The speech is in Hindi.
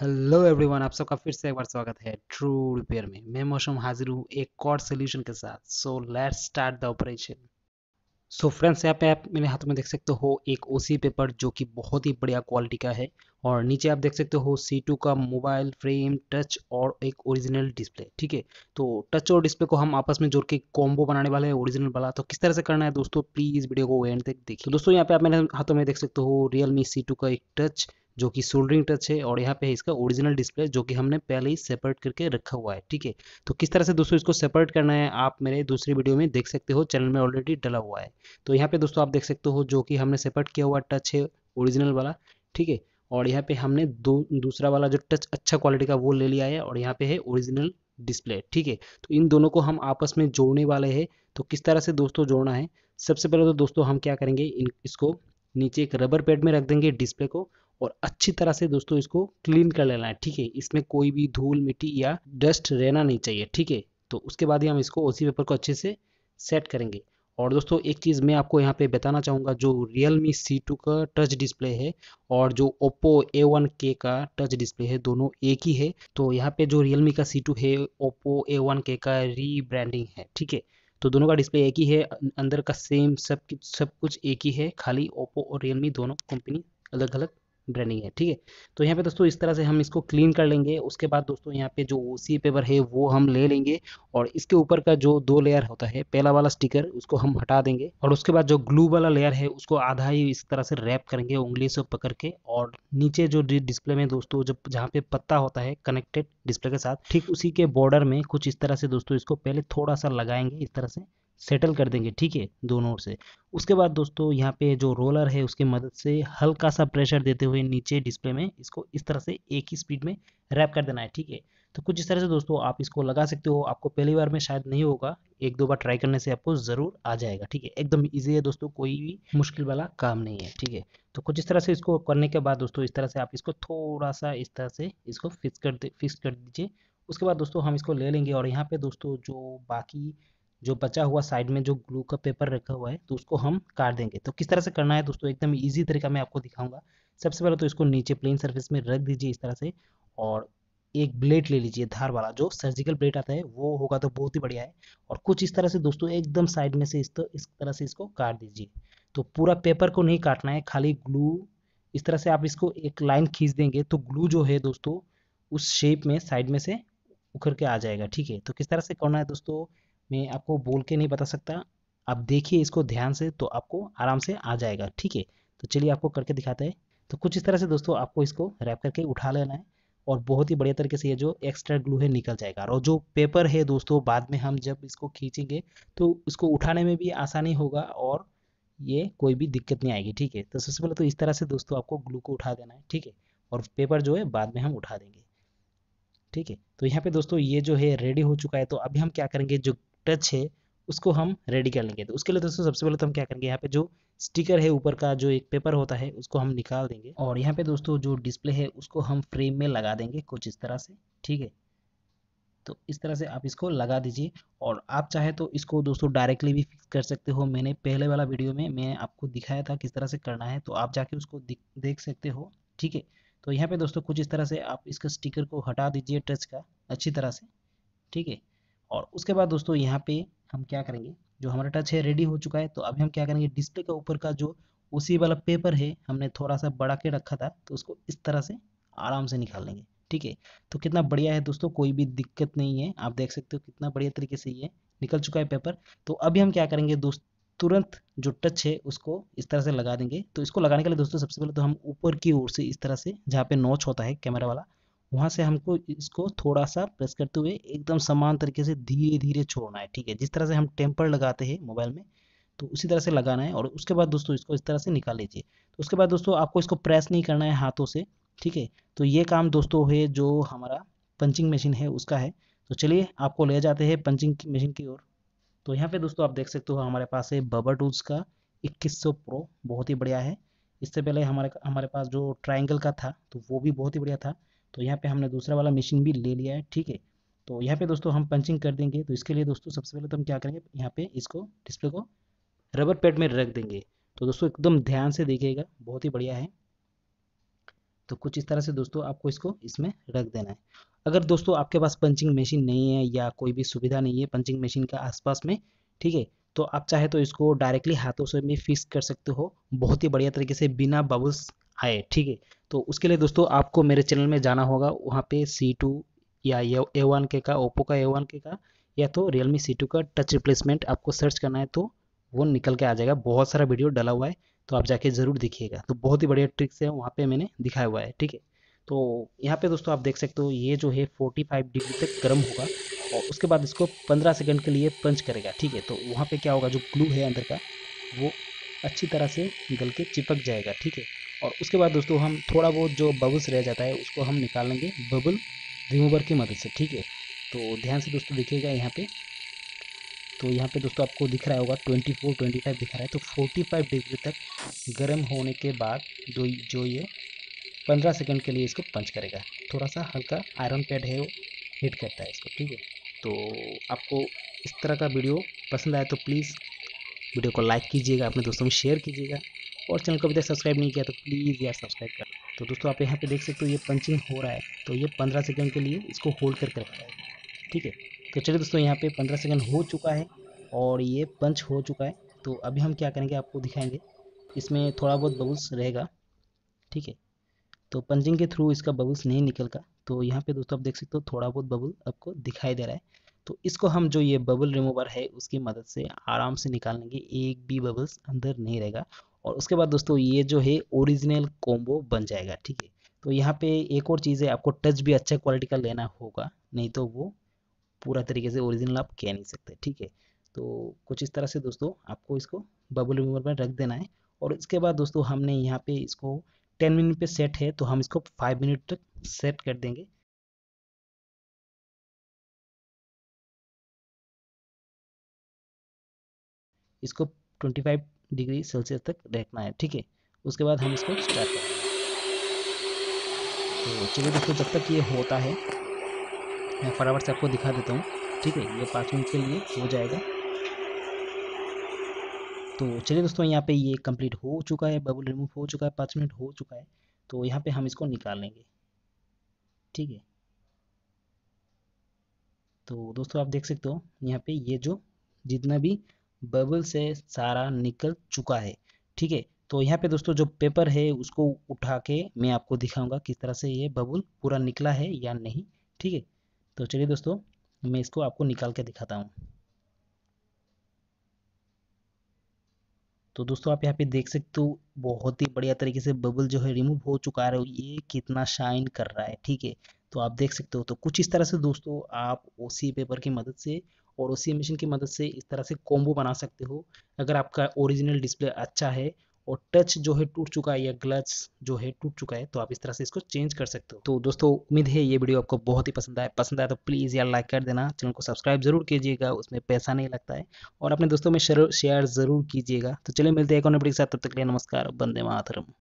हेलो एवरीवन आप सबका फिर से एक बार स्वागत है ट्रू रिपेयर में मैं मौसम हाजिर हूँ एक और सोल्यूशन के साथ so let's start the operation so friends यहाँ पे आप मेरे हाथ में देख सकते हो एक ओ पेपर जो कि बहुत ही बढ़िया क्वालिटी का है और नीचे आप देख सकते हो सी टू का मोबाइल फ्रेम टच और एक ओरिजिनल डिस्प्ले ठीक है तो टच और डिस्प्ले को हम आपस में जोड़ के कॉम्बो बनाने वाले हैं ओरिजिनल वाला तो किस तरह से करना है दोस्तों प्लीज़ वीडियो को एंड तक देखिए दोस्तों यहाँ पे आप मेरे हाथों में देख सकते हो रियल मी सी का एक टच जो कि सोल्डरिंग टच है और यहाँ पे है इसका ओरिजिनल डिस्प्ले जो कि हमने पहले ही सेपरेट करके रखा हुआ है ठीक है तो किस तरह से दोस्तों इसको सेपरेट करना है आप मेरे दूसरी वीडियो में देख सकते हो चैनल में ऑलरेडी डला हुआ है तो यहाँ पे दोस्तों आप देख सकते हो जो कि हमने सेपरेट किया हुआ टच है ओरिजिनल वाला ठीक है और यहाँ पे हमने दो दूसरा वाला जो टच अच्छा क्वालिटी का वो ले लिया है और यहाँ पे है ओरिजिनल डिस्प्ले ठीक है तो इन दोनों को हम आपस में जोड़ने वाले हैं तो किस तरह से दोस्तों जोड़ना है सबसे पहले तो दोस्तों हम क्या करेंगे इन इसको नीचे एक रबर पैड में रख देंगे डिस्प्ले को और अच्छी तरह से दोस्तों इसको क्लीन कर लेना है ठीक है इसमें कोई भी धूल मिट्टी या डस्ट रहना नहीं चाहिए ठीक है तो उसके बाद ही हम इसको ओसी पेपर को अच्छे से सेट करेंगे और दोस्तों एक चीज़ मैं आपको यहाँ पे बताना चाहूँगा जो Realme C2 का टच डिस्प्ले है और जो Oppo A1K का टच डिस्प्ले है दोनों एक ही है तो यहाँ पे जो Realme का C2 है Oppo A1K का रीब्रांडिंग है ठीक है तो दोनों का डिस्प्ले एक ही है अं-, अंदर का सेम सब सब कुछ एक ही है खाली Oppo और Realme दोनों कंपनी अलग अलग ड्रेनिंग है ठीक है तो यहाँ पे दोस्तों इस तरह से हम इसको क्लीन कर लेंगे उसके बाद दोस्तों यहाँ पे जो ओ पेपर है वो हम ले लेंगे और इसके ऊपर का जो दो लेयर होता है पहला वाला स्टिकर उसको हम हटा देंगे और उसके बाद जो ग्लू वाला लेयर है उसको आधा ही इस तरह से रैप करेंगे उंगली से पकड़ के और नीचे जो डिस्प्ले में दोस्तों जब जहाँ पे पत्ता होता है कनेक्टेड डिस्प्ले के साथ ठीक उसी के बॉर्डर में कुछ इस तरह से दोस्तों इसको पहले थोड़ा सा लगाएंगे इस तरह से सेटल कर देंगे ठीक है दोनों ओर से उसके बाद दोस्तों यहाँ पे जो रोलर है उसके मदद से हल्का सा प्रेशर देते हुए नीचे डिस्प्ले में इसको इस तरह से एक ही स्पीड में रैप कर देना है ठीक है तो कुछ इस तरह से दोस्तों आप इसको लगा सकते हो आपको पहली बार में शायद नहीं होगा एक दो बार ट्राई करने से आपको ज़रूर आ जाएगा ठीक है एकदम ईजी है दोस्तों कोई भी मुश्किल वाला काम नहीं है ठीक है तो कुछ इस तरह से इसको करने के बाद दोस्तों इस तरह से आप इसको थोड़ा सा इस तरह से इसको फिक्स कर दे फिक्स कर दीजिए उसके बाद दोस्तों हम इसको ले लेंगे और यहाँ पे दोस्तों जो बाकी जो बचा हुआ साइड में जो ग्लू का पेपर रखा हुआ है तो उसको हम काट देंगे तो किस तरह से करना है दोस्तों एकदम ईजी तरीका मैं आपको दिखाऊंगा सबसे पहले तो इसको नीचे प्लेन सर्फेस में रख दीजिए इस तरह से और एक ब्लेड ले लीजिए धार वाला जो सर्जिकल ब्लेड आता है वो होगा तो बहुत ही बढ़िया है और कुछ इस तरह से दोस्तों एकदम साइड में से इस तो इस तरह से इसको काट दीजिए तो पूरा पेपर को नहीं काटना है खाली ग्लू इस तरह से आप इसको एक लाइन खींच देंगे तो ग्लू जो है दोस्तों उस शेप में साइड में से उखर के आ जाएगा ठीक है तो किस तरह से करना है दोस्तों मैं आपको बोल के नहीं बता सकता आप देखिए इसको ध्यान से तो आपको आराम से आ जाएगा ठीक है तो चलिए आपको करके दिखाते हैं तो कुछ इस तरह से दोस्तों आपको इसको रैप करके उठा लेना है और बहुत ही बढ़िया तरीके से ये जो एक्स्ट्रा ग्लू है निकल जाएगा और जो पेपर है दोस्तों बाद में हम जब इसको खींचेंगे तो इसको उठाने में भी आसानी होगा और ये कोई भी दिक्कत नहीं आएगी ठीक है तो सबसे पहले तो इस तरह से दोस्तों आपको ग्लू को उठा देना है ठीक है और पेपर जो है बाद में हम उठा देंगे ठीक है तो यहाँ पे दोस्तों ये जो है रेडी हो चुका है तो अभी हम क्या करेंगे जो स्टिकर है उसको हम रेडी कर लेंगे तो उसके लिए दोस्तों सबसे पहले तो हम क्या करेंगे यहाँ पे जो स्टिकर है ऊपर का जो एक पेपर होता है उसको हम निकाल देंगे और यहाँ पे दोस्तों जो डिस्प्ले है उसको हम फ्रेम में लगा देंगे कुछ इस तरह से ठीक है तो इस तरह से आप इसको लगा दीजिए और आप चाहे तो इसको दोस्तों डायरेक्टली भी फिक्स कर सकते हो मैंने पहले वाला वीडियो में मैं आपको दिखाया था किस तरह से करना है तो आप जाके उसको देख सकते हो ठीक है तो यहाँ पे दोस्तों कुछ इस तरह से आप इसका स्टिकर को हटा दीजिए टच का अच्छी तरह से ठीक है और उसके बाद दोस्तों यहाँ पे हम क्या करेंगे जो हमारा टच है रेडी हो चुका है तो अभी हम क्या करेंगे डिस्प्ले के ऊपर का जो उसी वाला पेपर है हमने थोड़ा सा बढ़ा के रखा था तो उसको इस तरह से आराम से निकाल लेंगे ठीक है तो कितना बढ़िया है दोस्तों कोई भी दिक्कत नहीं है आप देख सकते हो कितना बढ़िया तरीके से ये निकल चुका है पेपर तो अभी हम क्या करेंगे दोस्त तुरंत जो टच है उसको इस तरह से लगा देंगे तो इसको लगाने के लिए दोस्तों सबसे पहले तो हम ऊपर की ओर से इस तरह से जहाँ पे नोच होता है कैमरा वाला वहाँ से हमको इसको थोड़ा सा प्रेस करते हुए एकदम समान तरीके से धीरे धीरे छोड़ना है ठीक है जिस तरह से हम टेम्पर लगाते हैं मोबाइल में तो उसी तरह से लगाना है और उसके बाद दोस्तों इसको इस तरह से निकाल लीजिए तो उसके बाद दोस्तों आपको इसको प्रेस नहीं करना है हाथों से ठीक है तो ये काम दोस्तों है जो हमारा पंचिंग मशीन है उसका है तो चलिए आपको ले जाते हैं पंचिंग मशीन की ओर तो यहाँ पे दोस्तों आप देख सकते हो हमारे पास है बबर टूल्स का 2100 प्रो बहुत ही बढ़िया है इससे पहले हमारे हमारे पास जो ट्राइंगल का था तो वो भी बहुत ही बढ़िया था तो यहाँ पे हमने दूसरा वाला मशीन भी ले लिया है ठीक है तो यहाँ पे दोस्तों हम पंचिंग कर देंगे तो इसके लिए दोस्तों सबसे पहले तो हम क्या करेंगे यहाँ पे इसको डिस्प्ले को रबर पैड में रख देंगे तो दोस्तों एकदम ध्यान से देखिएगा बहुत ही बढ़िया है तो कुछ इस तरह से दोस्तों आपको इसको इसमें रख देना है अगर दोस्तों आपके पास पंचिंग मशीन नहीं है या कोई भी सुविधा नहीं है पंचिंग मशीन का आसपास में ठीक है तो आप चाहे तो इसको डायरेक्टली हाथों से भी फिक्स कर सकते हो बहुत ही बढ़िया तरीके से बिना बबल्स आए ठीक है तो उसके लिए दोस्तों आपको मेरे चैनल में जाना होगा वहाँ पे सी टू या ए वन के का ओप्पो का ए वन के का या तो मी सी टू का टच रिप्लेसमेंट आपको सर्च करना है तो वो निकल के आ जाएगा बहुत सारा वीडियो डला हुआ है तो आप जाके ज़रूर दिखिएगा तो बहुत ही बढ़िया ट्रिक्स है वहाँ पे मैंने दिखाया हुआ है ठीक है तो यहाँ पे दोस्तों आप देख सकते हो ये जो है फाइव डिग्री तक गर्म होगा और उसके बाद इसको पंद्रह सेकेंड के लिए पंच करेगा ठीक है तो वहाँ पर क्या होगा जो ग्लू है अंदर का वो अच्छी तरह से गल के चिपक जाएगा ठीक है और उसके बाद दोस्तों हम थोड़ा बहुत जो बबल्स रह जाता है उसको हम निकाल लेंगे बबल रिमूवर की मदद से ठीक है तो ध्यान से दोस्तों देखिएगा यहाँ पे तो यहाँ पे दोस्तों आपको दिख रहा होगा 24 25 दिख रहा है तो 45 डिग्री तक गर्म होने के बाद जो जो ये 15 सेकंड के लिए इसको पंच करेगा थोड़ा सा हल्का आयरन पैड है वो हिट करता है इसको ठीक है तो आपको इस तरह का वीडियो पसंद आया तो प्लीज़ वीडियो को लाइक कीजिएगा अपने दोस्तों में शेयर कीजिएगा और चैनल को अभी तक सब्सक्राइब नहीं किया तो प्लीज़ यार सब्सक्राइब कर तो दोस्तों आप यहाँ पे देख सकते हो ये पंचिंग हो रहा है तो ये पंद्रह सेकंड के लिए इसको होल्ड करके रखा है ठीक है तो चलिए दोस्तों यहाँ पे पंद्रह सेकंड हो चुका है और ये पंच हो चुका है तो अभी हम क्या करेंगे आपको दिखाएंगे इसमें थोड़ा बहुत बबल्स रहेगा ठीक है तो पंचिंग के थ्रू इसका बबल्स नहीं निकलगा तो यहाँ पे दोस्तों आप देख सकते हो थोड़ा बहुत बबुल आपको दिखाई दे रहा है तो इसको हम जो ये बबल रिमूवर है उसकी मदद से आराम से निकाल लेंगे एक भी बबल्स अंदर नहीं रहेगा और उसके बाद दोस्तों ये जो है ओरिजिनल कॉम्बो बन जाएगा ठीक है तो यहाँ पे एक और चीज़ है आपको टच भी अच्छा क्वालिटी का लेना होगा नहीं तो वो पूरा तरीके से ओरिजिनल आप कह नहीं सकते ठीक है तो कुछ इस तरह से दोस्तों आपको इसको बबल रिमूवर में रख देना है और इसके बाद दोस्तों हमने यहाँ पे इसको टेन मिनट पे सेट है तो हम इसको फाइव मिनट तक सेट कर देंगे इसको ट्वेंटी फाइव डिग्री सेल्सियस तक रखना है ठीक है उसके बाद हम इसको स्टार्ट करेंगे तो चलिए दोस्तों जब तक ये होता है मैं फटाफट से आपको दिखा देता हूँ ठीक है ये पाँच मिनट के लिए हो जाएगा तो चलिए दोस्तों यहाँ पे ये कंप्लीट हो चुका है बबल रिमूव हो चुका है पाँच मिनट हो चुका है तो यहाँ पे हम इसको निकाल लेंगे ठीक है तो दोस्तों आप देख सकते हो यहाँ पे ये जो जितना भी बबल से सारा निकल चुका है ठीक है तो यहाँ पे दोस्तों जो पेपर है उसको उठा के मैं आपको दिखाऊंगा किस तरह से ये बबुल पूरा निकला है या नहीं ठीक है तो चलिए दोस्तों मैं इसको आपको निकाल के दिखाता हूँ तो दोस्तों आप यहाँ पे देख सकते हो बहुत ही बढ़िया तरीके से बबल जो है रिमूव हो चुका है ये कितना शाइन कर रहा है ठीक है तो आप देख सकते हो तो कुछ इस तरह से दोस्तों आप ओसी पेपर की मदद से और ओसी मशीन की मदद से इस तरह से कॉम्बो बना सकते हो अगर आपका ओरिजिनल डिस्प्ले अच्छा है और टच जो है टूट चुका है या ग्लच जो है टूट चुका है तो आप इस तरह से इसको चेंज कर सकते हो तो दोस्तों उम्मीद है ये वीडियो आपको बहुत ही पसंद आया पसंद आया तो प्लीज़ यार लाइक कर देना चैनल को सब्सक्राइब जरूर कीजिएगा उसमें पैसा नहीं लगता है और अपने दोस्तों में शेयर जरूर कीजिएगा तो चलिए मिलते हैं एक और वीडियो के साथ तब तक के लिए नमस्कार बंदे मातरम